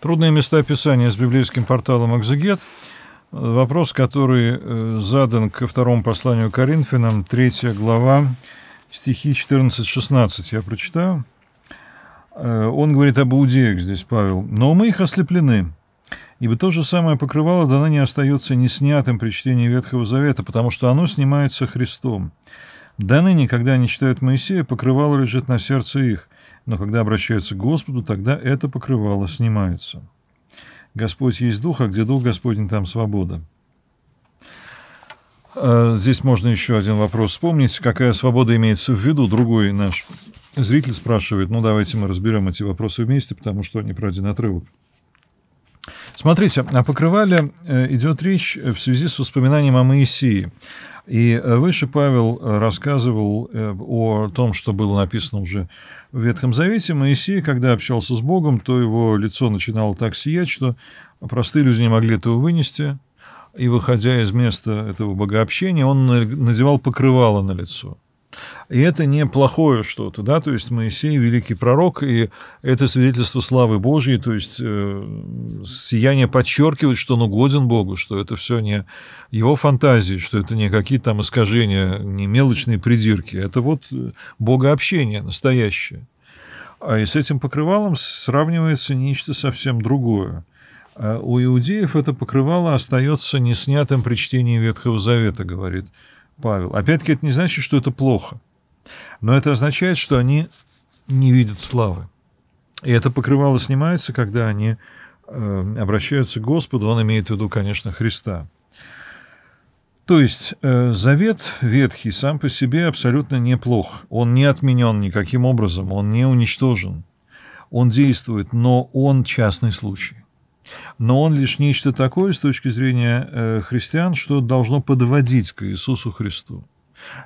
Трудные места описания с библейским порталом «Экзегет». Вопрос, который э, задан ко второму посланию Коринфянам, третья глава, стихи 14-16 я прочитаю. Э, Он говорит об иудеях здесь, Павел. «Но мы их ослеплены, ибо то же самое покрывало дано не остается неснятым при чтении Ветхого Завета, потому что оно снимается Христом. До ныне, когда они читают Моисея, покрывало лежит на сердце их, но когда обращаются к Господу, тогда это покрывало снимается. Господь есть Дух, а где Дух Господень, там свобода. А, здесь можно еще один вопрос вспомнить. Какая свобода имеется в виду? Другой наш зритель спрашивает. Ну, давайте мы разберем эти вопросы вместе, потому что они про один отрывок. Смотрите, о а покрывале э, идет речь в связи с воспоминанием о Моисее. И э, выше Павел э, рассказывал о том, что было написано уже в Ветхом Завете. Моисей, когда общался с Богом, то его лицо начинало так сиять, что простые люди не могли этого вынести. И выходя из места этого богообщения, он надевал покрывало на лицо. И это не плохое что-то, да, то есть Моисей – великий пророк, и это свидетельство славы Божьей, то есть э, сияние подчеркивает, что он угоден Богу, что это все не его фантазии, что это не какие-то там искажения, не мелочные придирки, это вот э, богообщение настоящее. А и с этим покрывалом сравнивается нечто совсем другое. А у иудеев это покрывало остается неснятым при чтении Ветхого Завета, говорит Павел. Опять-таки, это не значит, что это плохо. Но это означает, что они не видят славы. И это покрывало снимается, когда они э, обращаются к Господу. Он имеет в виду, конечно, Христа. То есть э, завет ветхий сам по себе абсолютно неплох. Он не отменен никаким образом, он не уничтожен. Он действует, но он частный случай. Но он лишь нечто такое с точки зрения э, христиан, что должно подводить к Иисусу Христу.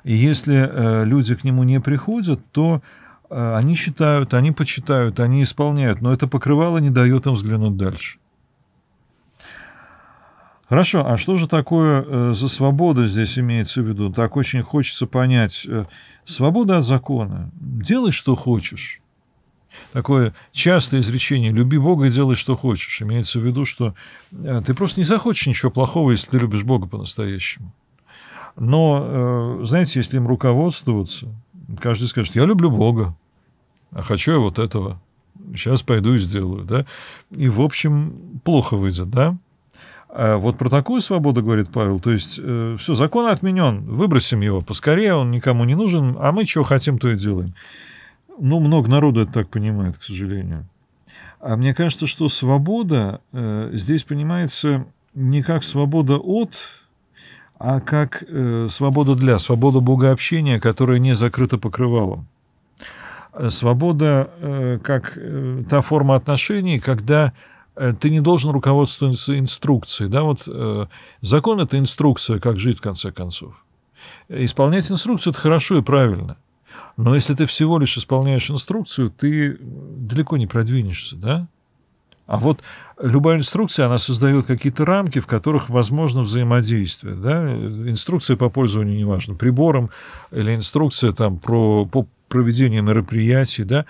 И если э, люди к нему не приходят, то э, они считают, они почитают, они исполняют, но это покрывало не дает им взглянуть дальше. Хорошо, а что же такое за свобода здесь имеется в виду? Так очень хочется понять. Свобода от закона. Делай, что хочешь такое частое изречение «люби Бога и делай, что хочешь». Имеется в виду, что э, ты просто не захочешь ничего плохого, если ты любишь Бога по-настоящему. Но, э, знаете, если им руководствоваться, каждый скажет «я люблю Бога, а хочу я вот этого, сейчас пойду и сделаю». Да? И, в общем, плохо выйдет, да? А вот про такую свободу говорит Павел, то есть э, все, закон отменен, выбросим его поскорее, он никому не нужен, а мы чего хотим, то и делаем. Ну, много народу это так понимает, к сожалению. А мне кажется, что свобода э, здесь понимается не как свобода от, а как э, свобода для, свобода богообщения, которая не закрыта покрывалом. Э, свобода э, как э, та форма отношений, когда э, ты не должен руководствоваться инструкцией. Да? Вот, э, закон – это инструкция, как жить в конце концов. Исполнять инструкцию – это хорошо и правильно – но если ты всего лишь исполняешь инструкцию, ты далеко не продвинешься, да? А вот любая инструкция, она создает какие-то рамки, в которых возможно взаимодействие. Да? Инструкция по пользованию, неважно, прибором или инструкция там, про, по проведению мероприятий, да?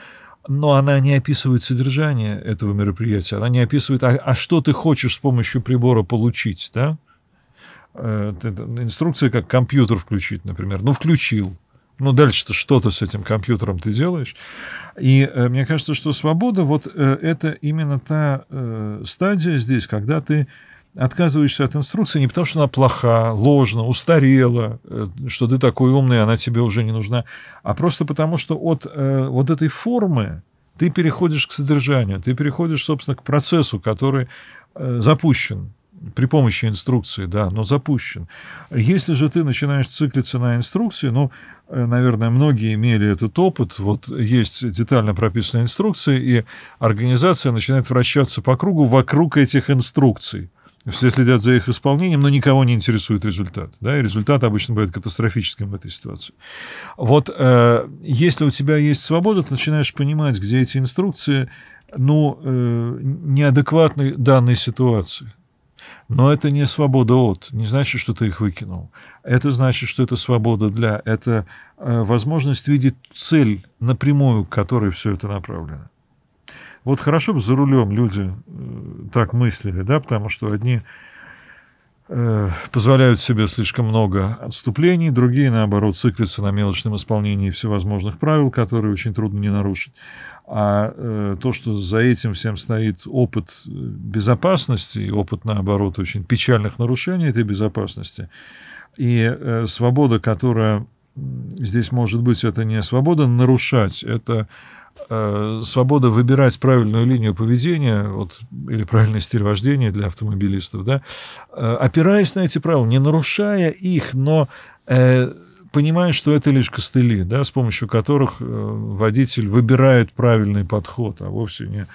но она не описывает содержание этого мероприятия, она не описывает, а, а что ты хочешь с помощью прибора получить. Да? Э, инструкция, как компьютер включить, например. Ну, включил. Ну, дальше-то что-то с этим компьютером ты делаешь. И э, мне кажется, что свобода вот э, это именно та э, стадия здесь, когда ты отказываешься от инструкции не потому, что она плоха, ложна, устарела, э, что ты такой умный, она тебе уже не нужна, а просто потому, что от э, вот этой формы ты переходишь к содержанию, ты переходишь, собственно, к процессу, который э, запущен при помощи инструкции, да, но запущен. Если же ты начинаешь циклиться на инструкции, ну, э, наверное, многие имели этот опыт, вот есть детально прописанные инструкции, и организация начинает вращаться по кругу вокруг этих инструкций. Все следят за их исполнением, но никого не интересует результат. Да? И результат обычно бывает катастрофическим в этой ситуации. Вот э, если у тебя есть свобода, ты начинаешь понимать, где эти инструкции ну, э, неадекватны данной ситуации. Но это не свобода от, не значит, что ты их выкинул. Это значит, что это свобода для, это э, возможность видеть цель напрямую, к которой все это направлено. Вот хорошо бы за рулем люди э, так мыслили, да, потому что одни э, позволяют себе слишком много отступлений, другие, наоборот, циклятся на мелочном исполнении всевозможных правил, которые очень трудно не нарушить а э, то, что за этим всем стоит опыт э, безопасности, и опыт, наоборот, очень печальных нарушений этой безопасности, и э, свобода, которая здесь может быть, это не свобода нарушать, это свобода выбирать правильную линию поведения вот, или правильный стиль вождения для автомобилистов, да, опираясь на эти правила, не нарушая их, но понимаешь, что это лишь костыли, да, с помощью которых э, водитель выбирает правильный подход, а вовсе не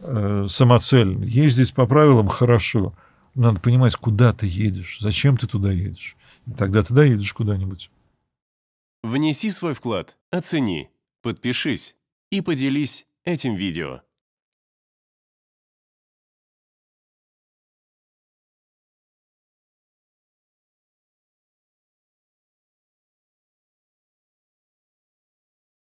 э, самоцель. самоцельный. Ездить по правилам хорошо. Надо понимать, куда ты едешь, зачем ты туда едешь. тогда ты доедешь куда-нибудь. Внеси свой вклад, оцени, подпишись и поделись этим видео.